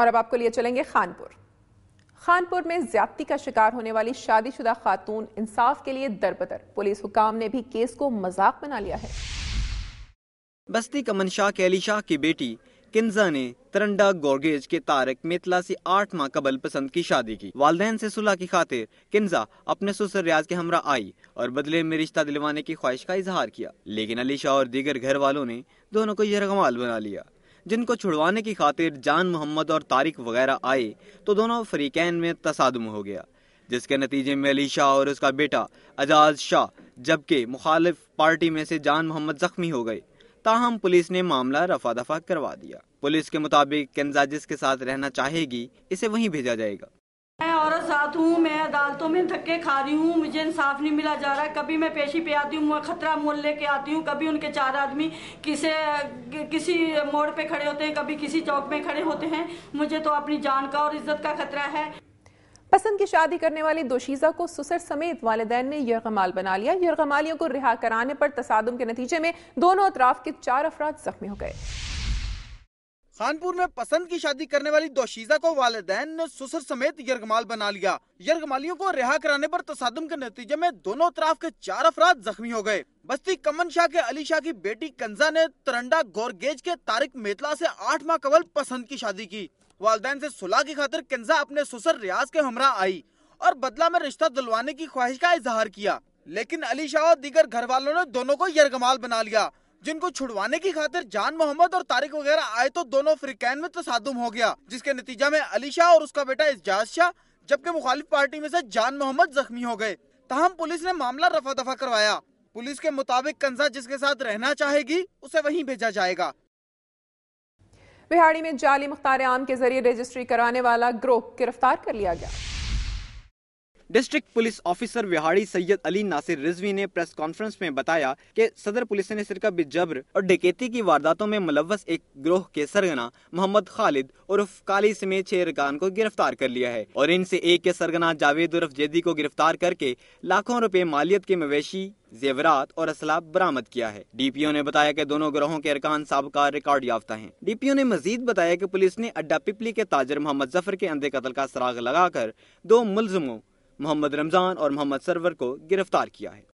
और अब आपको लिए चलेंगे खानपुर खानपुर में ज्यादती का शिकार होने वाली शादीशुदा खातून इंसाफ के लिए दरबदर पुलिस हुकाम ने भी केस को मजाक बना लिया है बस्ती कमन शाह के अली शाह की बेटी किन्जा ने तरंडा गोरगेज के तारक मेतला से आठ माह कबल पसंद की शादी की वालदेन से सुलह की खातिर किन्जा अपने ससुर रियाज के हमरा आई और बदले में रिश्ता दिलवाने की ख्वाहिश का इजहार किया लेकिन अली शाह और दीगर घर वालों ने दोनों को यह यरगमाल बना लिया जिनको छुड़वाने की खातिर जान मोहम्मद और तारिक वगैरह आए तो दोनों फरीकैन में तसादम हो गया जिसके नतीजे में अली शाह और उसका बेटा अजाज शाह जबकि मुखालिफ पार्टी में से जान मोहम्मद जख्मी हो गए ताहम पुलिस ने मामला रफा दफा करवा दिया पुलिस के मुताबिक कंजाजिस के साथ रहना चाहेगी इसे वहीं भेजा जाएगा मैं औरत साथ हूँ मैं अदालतों में धक्के खा रही हूँ मुझे इंसाफ नहीं मिला जा रहा है कभी मैं पेशी पे आती हूँ खतरा मोल लेके आती हूँ कभी उनके चार आदमी किसे किसी मोड़ पे खड़े होते हैं कभी किसी चौक में खड़े होते हैं मुझे तो अपनी जान का और इज्जत का खतरा है पसंद की शादी करने वाली दोशीजा को सुसर समेत वालदेन ने यरगमाल बना लिया यरगमालियों को रिहा कराने पर तसादम के नतीजे में दोनों अतराफ के चार अफराद जख्मी हो गए खानपुर में पसंद की शादी करने वाली दोशीजा को वालदेन ने सुसर समेत यरगमाल बना लिया यरगमालियों को रिहा कराने पर तसादम के नतीजे में दोनों तरफ के चार अफराद जख्मी हो गए बस्ती कमन शाह के अली शाह की बेटी कंजा ने तरंडा गोरगेज के तारिक मेतला से आठ माह कबल पसंद की शादी की वालदेन से सुलह की खातिर कंजा अपने सुसर रियाज के हमरा आई और बदला में रिश्ता दिलवाने की ख्वाहिश का इजहार किया लेकिन अली शाह और दीगर घर वालों ने दोनों को यरगमाल बना लिया जिनको छुड़वाने की खातिर जान मोहम्मद और तारिक वगैरह आए तो दोनों फ्रिकैन में तसादुम हो गया जिसके नतीजा में अली शाह और उसका बेटा एजाज शाह जबकि मुखालिफ पार्टी में से जान मोहम्मद जख्मी हो गए तहम पुलिस ने मामला रफा दफा करवाया पुलिस के मुताबिक कंजा जिसके साथ रहना चाहेगी उसे वहीं भेजा जाएगा बिहाड़ी में जाली मुख्तार आम के जरिए रजिस्ट्री कराने वाला ग्रोह गिरफ्तार कर लिया गया district police officer Vehari Syed Ali Nasir Rizvi ने प्रेस कॉन्फ्रेंस में बताया कि सदर पुलिस ने सिरका जबर और डकैती की वारदातों में मुलवस एक ग्रोह के सरगना मोहम्मद खालिद उर्फ काली समेत छह रकान को गिरफ्तार कर लिया है और इनसे एक के सरगना जावेद उर्फ जेदी को गिरफ्तार करके लाखों रुपए मालियत के मवेशी जेवरात और असलाब बरामद किया है डीपीओ ने बताया कि दोनों ग्रोहों के अरकान सबका रिकॉर्ड याफ्ता हैं। डीपीओ ने मजीद बताया कि पुलिस ने अड्डा पिपली के ताजर मोहम्मद जफर के अंधे कत्ल का सराग लगाकर दो मुलजमों मोहम्मद रमजान और मोहम्मद सरवर को गिरफ्तार किया है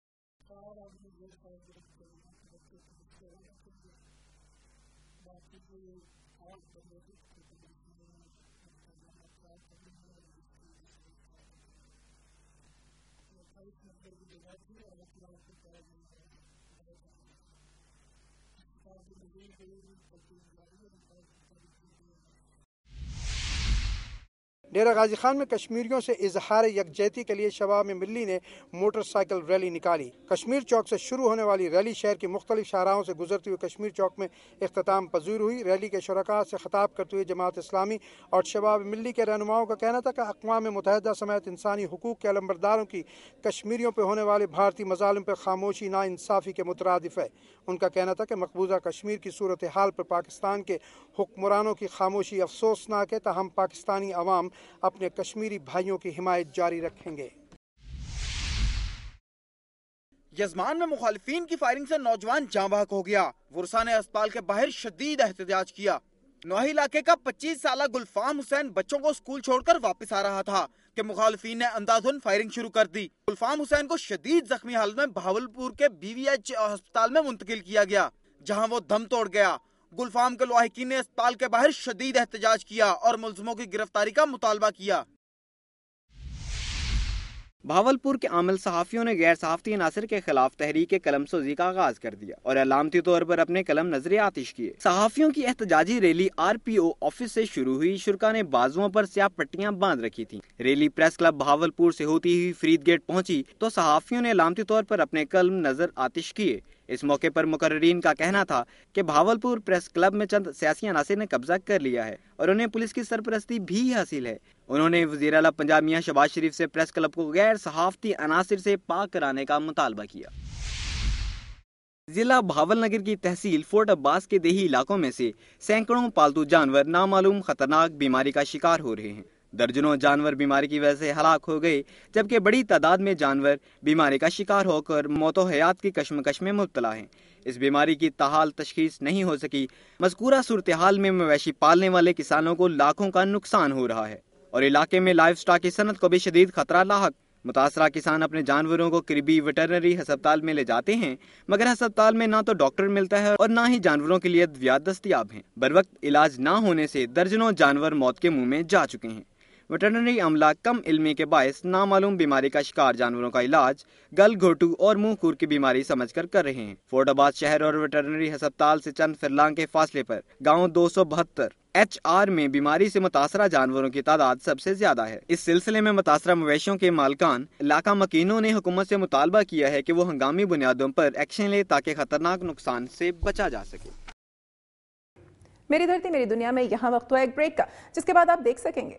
Thank you. डेरा गाजी खान में कश्मीरियों से इजहार यकजहती के लिए शबाब मिली ने मोटरसाइकिल रैली निकाली कश्मीर चौक से शुरू होने वाली रैली शहर की मुख्तलिफ शाहराहों से गुजरती हुई कश्मीर चौक में अख्ताम पजूर हुई रैली के शुरा से खताब करते हुए जमात इस्लामी और शबाब मिली के रहनुमाओं का कहना था कि अकवा मुतहदा समेत इंसानी हकूक़ के अलम्बरदारों की कश्मीरियों पर होने वाले भारतीय मजालम पर खामोशी नाानसाफ़ी के मुतरदफ है उनका कहना था कि मकबूजा कश्मीर की सूरत हाल पर पाकिस्तान के हुक्मरानों की खामोशी अफसोसनाक है तहम पाकिस्तानी आवाम अपने कश्मीरी भाइयों की हिमायत जारी रखेंगे यजमान में मुखालफी की फायरिंग से नौजवान बाहक हो गया वर्षा ने अस्पताल के बाहर शदीद एहतजाज किया नोही इलाके का 25 साल गुलफाम हुसैन बच्चों को स्कूल छोड़कर वापस आ रहा था कि मुखालफी ने अंदाधुन फायरिंग शुरू कर दी गुलफाम हुसैन को शदीद जख्मी हालत में भावलपुर के बीवीएच अस्पताल में मुंतकिल किया गया जहां वो दम तोड़ गया गुलफाम के लाकिन ने अस्पताल के बाहर शदीद एहतजाज किया और मुलजमों की गिरफ्तारी का मुतालबा किया भावलपुर के आमल सहाफ़ियों ने गैर सहाफ़ती अनासर के खिलाफ तहरीक कलम सोजी का आगाज कर दिया और अलामती तौर पर अपने कलम नजरे आतिश किए सहाफ़ियों की एहतजाजी rally R P O office ऐसी शुरू हुई शुरा ने बाजुओं आरोप स्या पट्टियाँ बांध रखी थी रैली प्रेस क्लब भावलपुर ऐसी होती हुई फरीद गेट पहुँची तो सहाफ़ियों ने अलामती तौर पर अपने कलम नजर आतिश किए इस मौके पर मुकर्रीन का कहना था कि भावलपुर प्रेस क्लब में चंद सियासी अनासर ने कब्जा कर लिया है और उन्हें पुलिस की सरपरस्ती भी हासिल है उन्होंने वजीर अला पंजाब मियाँ शबाज शरीफ से प्रेस क्लब को गैर सहाफती अनासर से पाक कराने का मुतालबा किया जिला भावलनगर की तहसील फोर्ट अब्बास के देही इलाकों में से सैकड़ों पालतू जानवर नामालूम खतरनाक बीमारी का शिकार हो रहे हैं दर्जनों जानवर बीमारी की वजह से हलाक हो गए जबकि बड़ी तादाद में जानवर बीमारी का शिकार होकर मौत हयात की कश्मकश में मुबतला हैं इस बीमारी की ताहाल तशखीस नहीं हो सकी मजकूरा सूरत हाल में मवेशी पालने वाले किसानों को लाखों का नुकसान हो रहा है और इलाके में लाइफ स्टॉक की सनत को भी शदीद खतरा लाक मुतासरा किसान अपने जानवरों को करीबी वेटरनरी हस्पताल में ले जाते हैं मगर हस्पताल में ना तो डॉक्टर मिलता है और ना ही जानवरों के लिए अद्वियात दस्तियाब हैं बर वक्त इलाज ना होने से दर्जनों जानवर मौत के मुंह में जा चुके हैं वेटरनरी अमला कम इलमी के बायस नामालूम बीमारी का शिकार जानवरों का इलाज गल घोटू और मुंह खूर की बीमारी समझ कर कर रहे हैं फोर्डाबाद शहर और वेटरनरी अस्पताल से चंद फिरलांग के फासले पर गांव दो सौ बहत्तर एच आर में बीमारी से मुतासरा जानवरों की तादाद सबसे ज्यादा है इस सिलसिले में मुतासरा मवेशियों के मालकान इलाका मकीनों ने हुकूमत से मुतालबा किया है कि वो हंगामी बुनियादों पर एक्शन ले ताकि खतरनाक नुकसान से बचा जा सके मेरी धरती मेरी दुनिया में यहाँ वक्त हुआ एक ब्रेक का जिसके बाद आप देख सकेंगे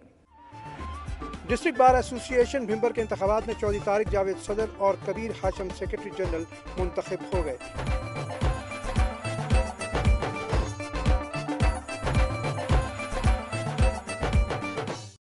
डिस्ट्रिक्ट बार एसोसिएशन भिम्बर के इंतबात में चौदह तारीख जावेद सदर और कबीर हाशम सेक्रेटरी जनरल मुंतखब हो गए